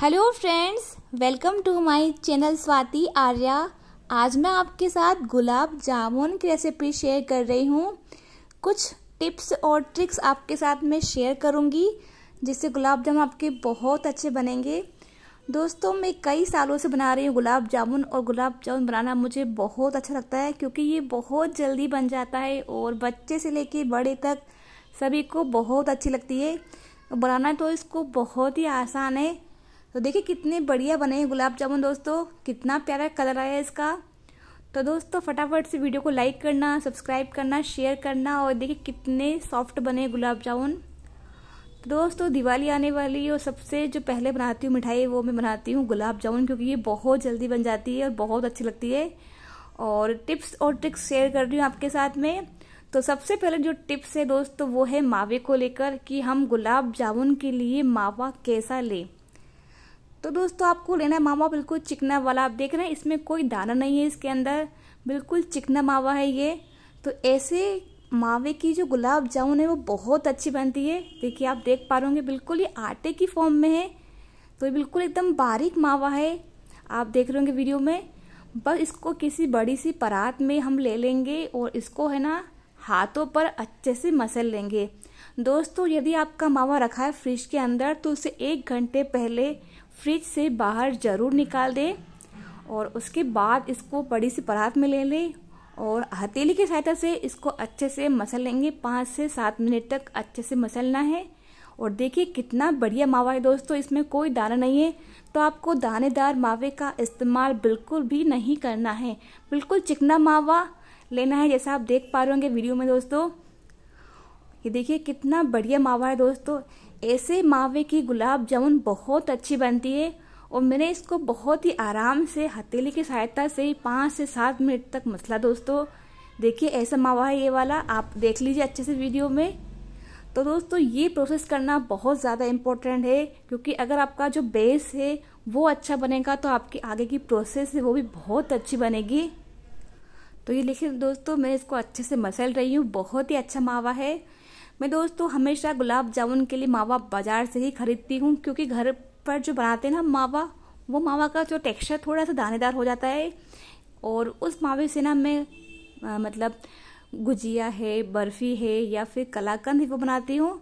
hello friends welcome to my channel Swati Arya आज मैं आपके साथ गुलाब जामुन की रेसिपी शेयर कर रही हूँ कुछ टिप्स और ट्रिक्स आपके साथ मैं शेयर करूँगी जिससे गुलाब जामुन आपके बहुत अच्छे बनेंगे दोस्तों मैं कई सालों से बना रही हूँ गुलाब जामुन और गुलाब जामुन बनाना मुझे बहुत अच्छा लगता है क्योंकि ये बहुत जल्दी बन जाता है और बच्चे से लेके बड़े तक सभी को बहुत अच्छी लगती है बनाना तो इसको बहुत ही आसान है तो देखिए कितने बढ़िया बने हैं गुलाब जामुन दोस्तों कितना प्यारा कलर आया इसका तो दोस्तों फटाफट से वीडियो को लाइक करना सब्सक्राइब करना शेयर करना और देखिए कितने सॉफ्ट बने गुलाब जामुन तो दोस्तों दिवाली आने वाली है और सबसे जो पहले बनाती हूँ मिठाई वो मैं बनाती हूँ गुलाब जामुन क्योंकि ये बहुत जल्दी बन जाती है और बहुत अच्छी लगती है और टिप्स और ट्रिक्स शेयर कर रही हूँ आपके साथ में तो सबसे पहले जो टिप्स है दोस्तों वो है मावे को लेकर कि हम गुलाब जामुन के लिए मावा कैसा लें तो दोस्तों आपको लेना है मावा बिल्कुल चिकना वाला आप देख रहे हैं इसमें कोई दाना नहीं है इसके अंदर बिल्कुल चिकना मावा है ये तो ऐसे मावे की जो गुलाब जामुन है वो बहुत अच्छी बनती है देखिए आप देख पा रहे बिल्कुल ये आटे की फॉर्म में है तो ये बिल्कुल एकदम बारीक मावा है आप देख रहे होंगे वीडियो में बस इसको किसी बड़ी सी परात में हम ले लेंगे और इसको है ना हाथों पर अच्छे से मसल लेंगे दोस्तों यदि आपका मावा रखा है फ्रिज के अंदर तो उसे एक घंटे पहले फ्रिज से बाहर ज़रूर निकाल दें और उसके बाद इसको बड़ी सी परात में ले लें और हथेली की सहायता से इसको अच्छे से मसल लेंगे पाँच से सात मिनट तक अच्छे से मसलना है और देखिए कितना बढ़िया मावा है दोस्तों इसमें कोई दाना नहीं है तो आपको दानेदार मावे का इस्तेमाल बिल्कुल भी नहीं करना है बिल्कुल चिकना मावा लेना है जैसा आप देख पा रहे होंगे वीडियो में दोस्तों ये देखिए कितना बढ़िया मावा है दोस्तों ऐसे मावे की गुलाब जामुन बहुत अच्छी बनती है और मैंने इसको बहुत ही आराम से हथेली की सहायता से पाँच से सात मिनट तक मसला दोस्तों देखिए ऐसा मावा है ये वाला आप देख लीजिए अच्छे से वीडियो में तो दोस्तों ये प्रोसेस करना बहुत ज़्यादा इम्पोर्टेंट है क्योंकि अगर आपका जो बेस है वो अच्छा बनेगा तो आपकी आगे की प्रोसेस है वो भी बहुत अच्छी बनेगी तो ये देखिए दोस्तों मैं इसको अच्छे से मसल रही हूँ बहुत ही अच्छा मावा है मैं दोस्तों हमेशा गुलाब जामुन के लिए मावा बाजार से ही खरीदती हूँ क्योंकि घर पर जो बनाते हैं ना मावा वो मावा का जो टेक्सचर थोड़ा सा दानेदार हो जाता है और उस मावे से ना मैं आ, मतलब गुजिया है बर्फ़ी है या फिर कलाकंद ही वो बनाती हूँ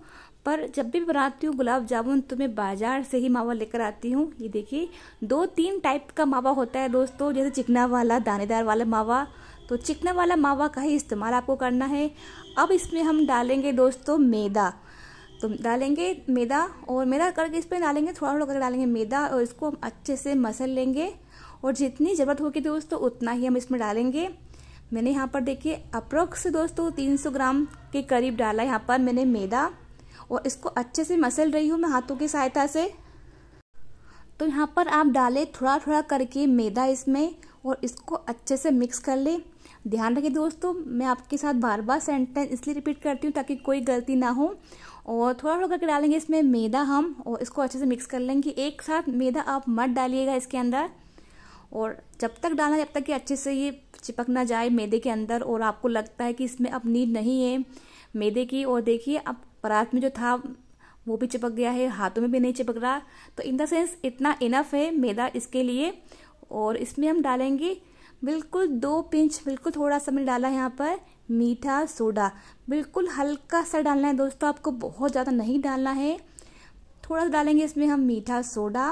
पर जब भी बनाती हूँ गुलाब जामुन तो मैं बाजार से ही मावा लेकर आती हूँ ये देखिए दो तीन टाइप का मावा होता है दोस्तों जैसे चिकना वाला दानेदार वाला मावा तो चिकना वाला मावा का ही इस्तेमाल आपको करना है अब इसमें हम डालेंगे दोस्तों मैदा तो डालेंगे मैदा और मैदा करके इसमें डालेंगे थोड़ा थोड़ा करके डालेंगे मैदा और इसको हम अच्छे से मसल लेंगे और जितनी ज़रूरत होगी दोस्तों उतना ही हम इसमें डालेंगे मैंने यहाँ पर देखिए अप्रोक्स दोस्तों सौ ग्राम के करीब डाला यहाँ पर मैंने मैदा और इसको अच्छे से मसल रही हूँ मैं हाथों की सहायता से तो यहाँ पर आप डालें थोड़ा थोड़ा करके मैदा इसमें और इसको अच्छे से मिक्स कर लें ध्यान रखिए दोस्तों मैं आपके साथ बार बार सेंटेंस इसलिए रिपीट करती हूँ ताकि कोई गलती ना हो और थोड़ा थोड़ा करके डालेंगे इसमें मैदा हम और इसको अच्छे से मिक्स कर लेंगे एक साथ मैदा आप मत डालिएगा इसके अंदर और जब तक डालना जब तक कि अच्छे से ये चिपक ना जाए मैदे के अंदर और आपको लगता है कि इसमें अब नीड नहीं है मैदे की और देखिए अब परात में जो था वो भी चिपक गया है हाथों में भी नहीं चिपक रहा तो इन द सेंस इतना इनफ है मैदा इसके लिए और इसमें हम डालेंगे बिल्कुल दो पिंच बिल्कुल थोड़ा सा मैंने डाला है यहाँ पर मीठा सोडा बिल्कुल हल्का सा डालना है दोस्तों आपको बहुत ज़्यादा नहीं डालना है थोड़ा सा डालेंगे इसमें हम मीठा सोडा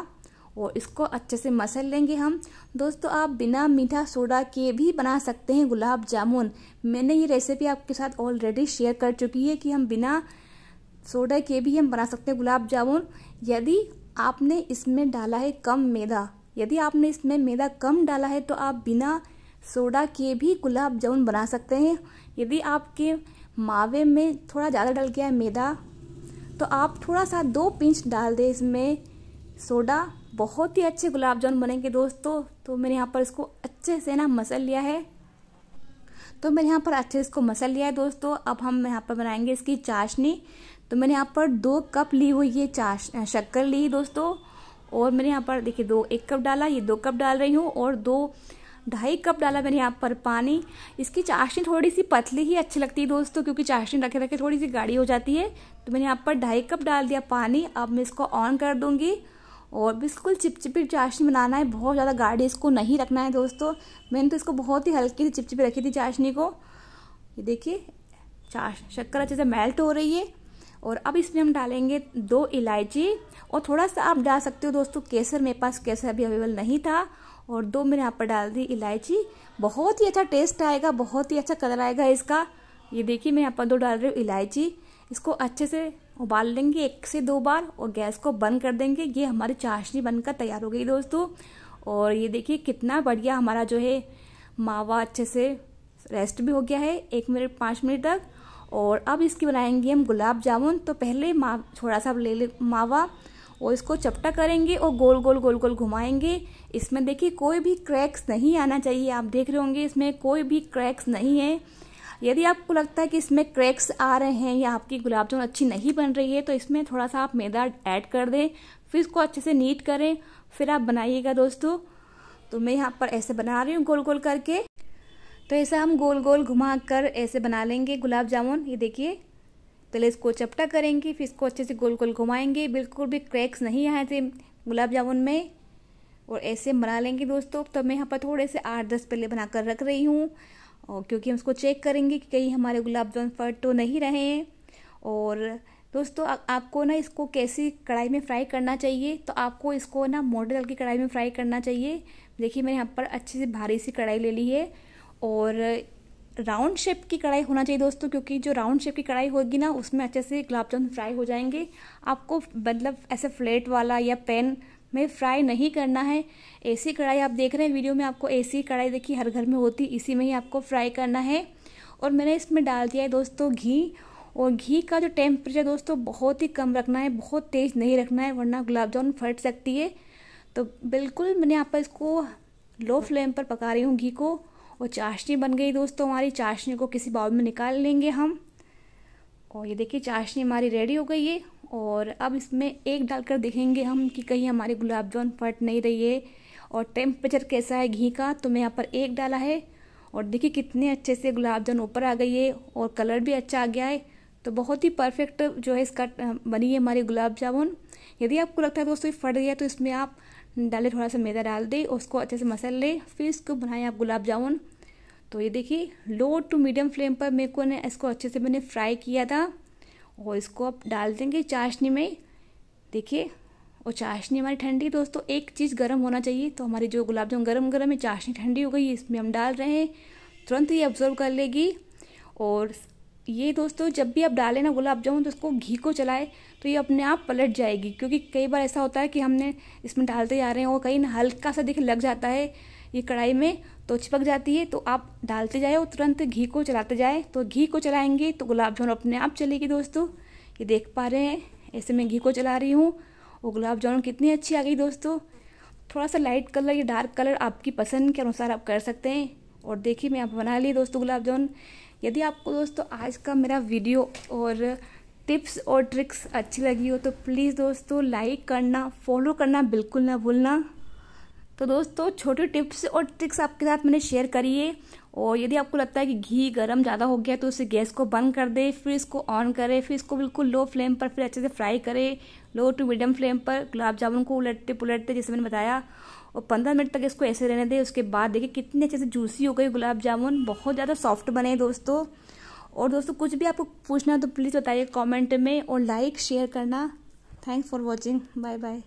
और इसको अच्छे से मसल लेंगे हम दोस्तों आप बिना मीठा सोडा के भी बना सकते हैं गुलाब जामुन मैंने ये रेसिपी आपके साथ ऑलरेडी शेयर कर चुकी है कि हम बिना सोडा के भी हम बना सकते हैं गुलाब जामुन यदि आपने इसमें डाला है कम मैदा यदि आपने इसमें मैदा कम डाला है तो आप बिना सोडा के भी गुलाब जामुन बना सकते हैं यदि आपके मावे में थोड़ा ज़्यादा डल गया है मैदा तो आप थोड़ा सा दो पिंच डाल दें इसमें सोडा बहुत ही अच्छे गुलाब जामुन बनेंगे दोस्तों तो मैंने यहाँ पर इसको अच्छे से ना मसल लिया है तो मैंने यहाँ पर अच्छे से इसको मसल लिया है दोस्तों अब हम यहाँ पर बनाएंगे इसकी चाशनी तो मैंने यहाँ पर दो कप ली हुई ये चाश शक्कर ली दोस्तों और मैंने यहाँ पर देखिए दो एक कप डाला ये दो कप डाल रही हूँ और दो ढाई कप डाला मैंने यहाँ पर पानी इसकी चाशनी थोड़ी सी पतली ही अच्छी लगती है दोस्तों क्योंकि चाशनी रखे रखे थोड़ी सी गाढ़ी हो जाती है तो मैंने यहाँ पर ढाई कप डाल दिया पानी अब मैं इसको ऑन कर दूँगी और बिल्कुल चिपचिपी चाशनी बनाना है बहुत ज़्यादा गाढ़ी इसको नहीं रखना है दोस्तों मैंने तो इसको बहुत ही हल्की सी चिपचिपी रखी थी चाशनी को ये देखिए चाश शक्कर अच्छे से मेल्ट हो रही है और अब इसमें हम डालेंगे दो इलायची और थोड़ा सा आप डाल सकते हो दोस्तों केसर मेरे पास केसर अभी अवेलेबल नहीं था और दो मैंने यहाँ पर डाल दी इलायची बहुत ही अच्छा टेस्ट आएगा बहुत ही अच्छा कलर आएगा इसका ये देखिए मैं यहाँ पर दो डाल रही हूँ इलायची इसको अच्छे से उबाल लेंगे एक से दो बार और गैस को बंद कर देंगे ये हमारी चाशनी बनकर तैयार हो गई दोस्तों और ये देखिए कितना बढ़िया हमारा जो है मावा अच्छे से रेस्ट भी हो गया है एक मिनट पाँच मिनट तक और अब इसकी बनाएंगे हम गुलाब जामुन तो पहले मा थोड़ा सा ले ले मावा और इसको चपटा करेंगे और गोल गोल गोल गोल घुमाएंगे इसमें देखिए कोई भी क्रैक्स नहीं आना चाहिए आप देख रहे होंगे इसमें कोई भी क्रैक्स नहीं है यदि आपको लगता है कि इसमें क्रैक्स आ रहे हैं या आपकी गुलाब जामुन अच्छी नहीं बन रही है तो इसमें थोड़ा सा आप मैदा ऐड कर दें फिर इसको अच्छे से नीट करें फिर आप बनाइएगा दोस्तों तो मैं यहाँ पर ऐसे बना रही हूँ गोल गोल करके तो ऐसा हम गोल गोल घुमा कर ऐसे बना लेंगे गुलाब जामुन ये देखिए पहले इसको चपटा करेंगे फिर इसको अच्छे से गोल गोल घुमाएंगे बिल्कुल भी क्रैक्स नहीं आए थे गुलाब जामुन में और ऐसे बना लेंगे दोस्तों तब मैं यहाँ पर थोड़े से आठ दस पल्ले बना कर रख रही हूँ और क्योंकि हम उसको चेक करेंगे कि कहीं हमारे गुलाब जामुन फट तो नहीं रहे और दोस्तों आ, आपको ना इसको कैसी कढ़ाई में फ्राई करना चाहिए तो आपको इसको ना मॉडल की कढ़ाई में फ्राई करना चाहिए देखिए मैंने यहाँ पर अच्छी सी भारी सी कढ़ाई ले ली है और राउंड शेप की कढ़ाई होना चाहिए दोस्तों क्योंकि जो राउंड शेप की कढ़ाई होगी ना उसमें अच्छे से गुलाब जामुन फ्राई हो जाएंगे आपको मतलब ऐसे फ्लेट वाला या पेन में फ्राई नहीं करना है ऐसी कढ़ाई आप देख रहे हैं वीडियो में आपको ऐसी कढ़ाई देखिए हर घर में होती इसी में ही आपको फ्राई करना है और मैंने इसमें डाल दिया है दोस्तों घी और घी का जो टेम्परेचर दोस्तों बहुत ही कम रखना है बहुत तेज़ नहीं रखना है वरना गुलाब जामुन फट सकती है तो बिल्कुल मैंने यहाँ पर इसको लो फ्लेम पर पका रही हूँ घी को और चाशनी बन गई दोस्तों हमारी चाशनी को किसी बाउल में निकाल लेंगे हम और ये देखिए चाशनी हमारी रेडी हो गई है और अब इसमें एक डालकर देखेंगे हम कि कहीं हमारे गुलाब जामुन फट नहीं रही है और टेम्परेचर कैसा है घी का तो मैं यहाँ पर एक डाला है और देखिए कितने अच्छे से गुलाब जामुन ऊपर आ गई है और कलर भी अच्छा आ गया है तो बहुत ही परफेक्ट जो है इसका बनी है हमारे गुलाब जामुन यदि आपको लगता है दोस्तों ये फट गया तो इसमें आप डालें थोड़ा सा मैदा डाल दें उसको अच्छे से मसल लें फिर इसको बनाएं आप गुलाब जामुन तो ये देखिए लो टू मीडियम फ्लेम पर मेरे को ने इसको अच्छे से मैंने फ्राई किया था और इसको आप डाल देंगे चाशनी में देखिए और चाशनी हमारी ठंडी दोस्तों एक चीज़ गर्म होना चाहिए तो हमारी जो गुलाब जामुन गर्म गर्म है चाशनी ठंडी हो गई इसमें हम डाल रहे हैं तुरंत ये ऑब्जर्व कर लेगी और ये दोस्तों जब भी आप डालें ना गुलाब जामुन तो इसको घी को चलाए तो ये अपने आप पलट जाएगी क्योंकि कई बार ऐसा होता है कि हमने इसमें डालते जा रहे हैं और कहीं ना हल्का सा दिख लग जाता है ये कढ़ाई में तो चिपक जाती है तो आप डालते जाए और तुरंत घी को चलाते जाए तो घी को चलाएंगे तो गुलाब जामुन अपने आप चलेगी दोस्तों ये देख पा रहे हैं ऐसे मैं घी को चला रही हूँ और गुलाब जामुन कितनी अच्छी आ गई दोस्तों थोड़ा सा लाइट कलर या डार्क कलर आपकी पसंद के अनुसार आप कर सकते हैं और देखिए मैं आप बना लिए दोस्तों गुलाब जामुन यदि आपको दोस्तों आज का मेरा वीडियो और टिप्स और ट्रिक्स अच्छी लगी हो तो प्लीज़ दोस्तों लाइक करना फॉलो करना बिल्कुल ना भूलना तो दोस्तों छोटी टिप्स और ट्रिक्स आपके साथ मैंने शेयर करी है और यदि आपको लगता है कि घी गर्म ज़्यादा हो गया तो उसे गैस को बंद कर दे फिर इसको ऑन करें फिर इसको बिल्कुल लो फ्लेम पर फिर अच्छे से फ्राई करें लो टू मीडियम फ्लेम पर गुलाब जामुन को उलटते पुलटते जैसे मैंने बताया और पंद्रह मिनट तक इसको ऐसे रहने दें उसके बाद देखिए कितने अच्छे से जूसी हो गई गुलाब जामुन बहुत ज़्यादा सॉफ्ट बने दोस्तों और दोस्तों कुछ भी आपको पूछना हो तो प्लीज़ बताइए कॉमेंट में और लाइक शेयर करना thanks for watching bye bye